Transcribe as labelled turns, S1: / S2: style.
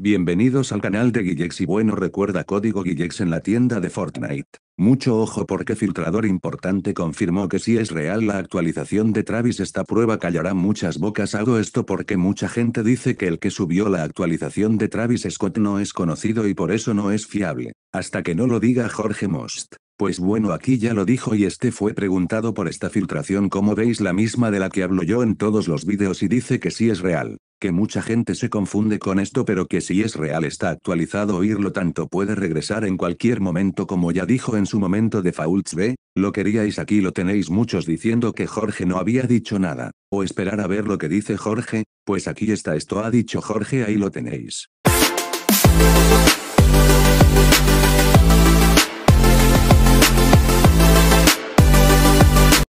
S1: Bienvenidos al canal de Guillex y bueno recuerda código Guillex en la tienda de Fortnite. Mucho ojo porque filtrador importante confirmó que si es real la actualización de Travis esta prueba callará muchas bocas hago esto porque mucha gente dice que el que subió la actualización de Travis Scott no es conocido y por eso no es fiable, hasta que no lo diga Jorge Most. Pues bueno aquí ya lo dijo y este fue preguntado por esta filtración como veis la misma de la que hablo yo en todos los vídeos y dice que sí es real que mucha gente se confunde con esto pero que si es real está actualizado oírlo tanto puede regresar en cualquier momento como ya dijo en su momento de Faults B, lo queríais aquí lo tenéis muchos diciendo que Jorge no había dicho nada, o esperar a ver lo que dice Jorge, pues aquí está esto ha dicho Jorge ahí lo tenéis.